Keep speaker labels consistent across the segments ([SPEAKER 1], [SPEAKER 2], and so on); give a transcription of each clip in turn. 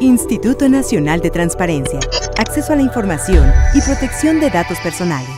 [SPEAKER 1] Instituto Nacional de Transparencia, Acceso a la Información y Protección de Datos Personales.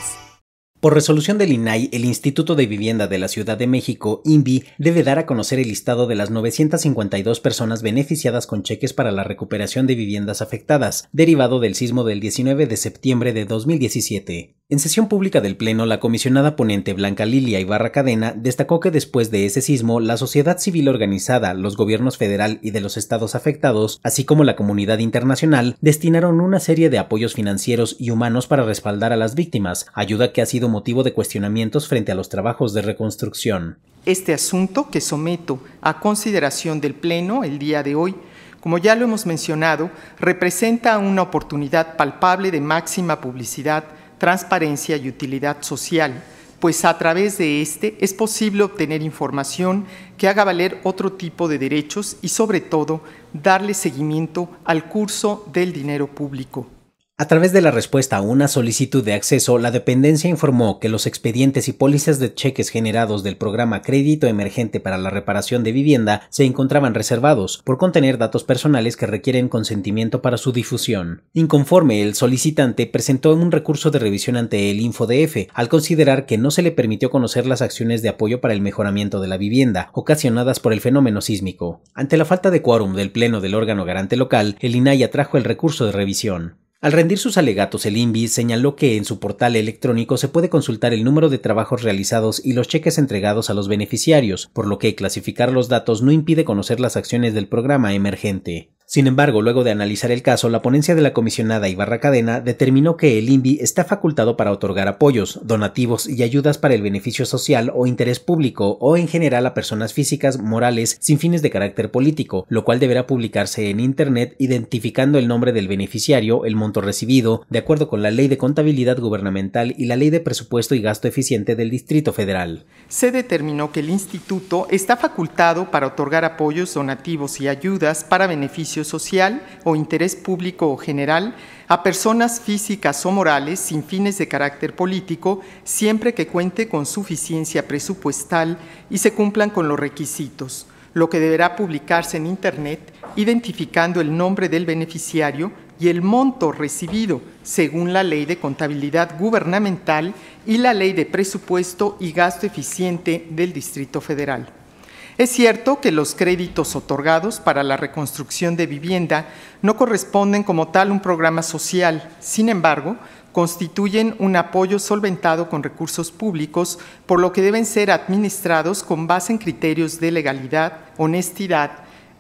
[SPEAKER 2] Por resolución del INAI, el Instituto de Vivienda de la Ciudad de México, INVI, debe dar a conocer el listado de las 952 personas beneficiadas con cheques para la recuperación de viviendas afectadas, derivado del sismo del 19 de septiembre de 2017. En sesión pública del Pleno, la comisionada ponente Blanca Lilia Ibarra Cadena destacó que después de ese sismo, la sociedad civil organizada, los gobiernos federal y de los estados afectados, así como la comunidad internacional, destinaron una serie de apoyos financieros y humanos para respaldar a las víctimas, ayuda que ha sido motivo de cuestionamientos frente a los trabajos de reconstrucción.
[SPEAKER 1] Este asunto que someto a consideración del Pleno el día de hoy como ya lo hemos mencionado, representa una oportunidad palpable de máxima publicidad transparencia y utilidad social, pues a través de este es posible obtener información que haga valer otro tipo de derechos y sobre todo darle seguimiento al curso del dinero público.
[SPEAKER 2] A través de la respuesta a una solicitud de acceso, la dependencia informó que los expedientes y pólizas de cheques generados del programa Crédito Emergente para la Reparación de Vivienda se encontraban reservados por contener datos personales que requieren consentimiento para su difusión. Inconforme, el solicitante presentó un recurso de revisión ante el InfoDF al considerar que no se le permitió conocer las acciones de apoyo para el mejoramiento de la vivienda ocasionadas por el fenómeno sísmico. Ante la falta de quórum del Pleno del órgano garante local, el INAI atrajo el recurso de revisión. Al rendir sus alegatos, el INVI señaló que en su portal electrónico se puede consultar el número de trabajos realizados y los cheques entregados a los beneficiarios, por lo que clasificar los datos no impide conocer las acciones del programa emergente. Sin embargo, luego de analizar el caso, la ponencia de la comisionada Ibarra Cadena determinó que el INVI está facultado para otorgar apoyos, donativos y ayudas para el beneficio social o interés público o en general a personas físicas, morales, sin fines de carácter político, lo cual deberá publicarse en Internet identificando el nombre del beneficiario, el monto recibido, de acuerdo con la Ley de Contabilidad Gubernamental y la Ley de Presupuesto y Gasto Eficiente del Distrito Federal.
[SPEAKER 1] Se determinó que el Instituto está facultado para otorgar apoyos, donativos y ayudas para beneficio social o interés público o general a personas físicas o morales sin fines de carácter político, siempre que cuente con suficiencia presupuestal y se cumplan con los requisitos, lo que deberá publicarse en Internet identificando el nombre del beneficiario y el monto recibido según la Ley de Contabilidad Gubernamental y la Ley de Presupuesto y Gasto Eficiente del Distrito Federal. Es cierto que los créditos otorgados para la reconstrucción de vivienda no corresponden como tal un programa social, sin embargo, constituyen un apoyo solventado con recursos públicos, por lo que deben ser administrados con base en criterios de legalidad, honestidad,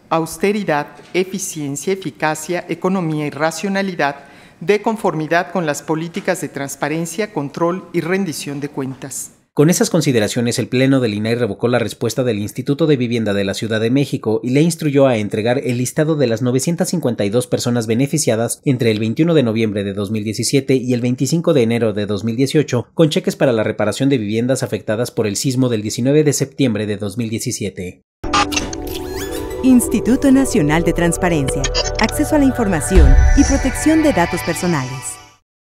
[SPEAKER 1] austeridad, eficiencia, eficacia, economía y racionalidad, de conformidad con las políticas de transparencia, control y rendición de cuentas.
[SPEAKER 2] Con esas consideraciones, el Pleno del INAI revocó la respuesta del Instituto de Vivienda de la Ciudad de México y le instruyó a entregar el listado de las 952 personas beneficiadas entre el 21 de noviembre de 2017 y el 25 de enero de 2018 con cheques para la reparación de viviendas afectadas por el sismo del 19 de septiembre de 2017.
[SPEAKER 1] Instituto Nacional de Transparencia, Acceso a la Información y Protección de Datos Personales.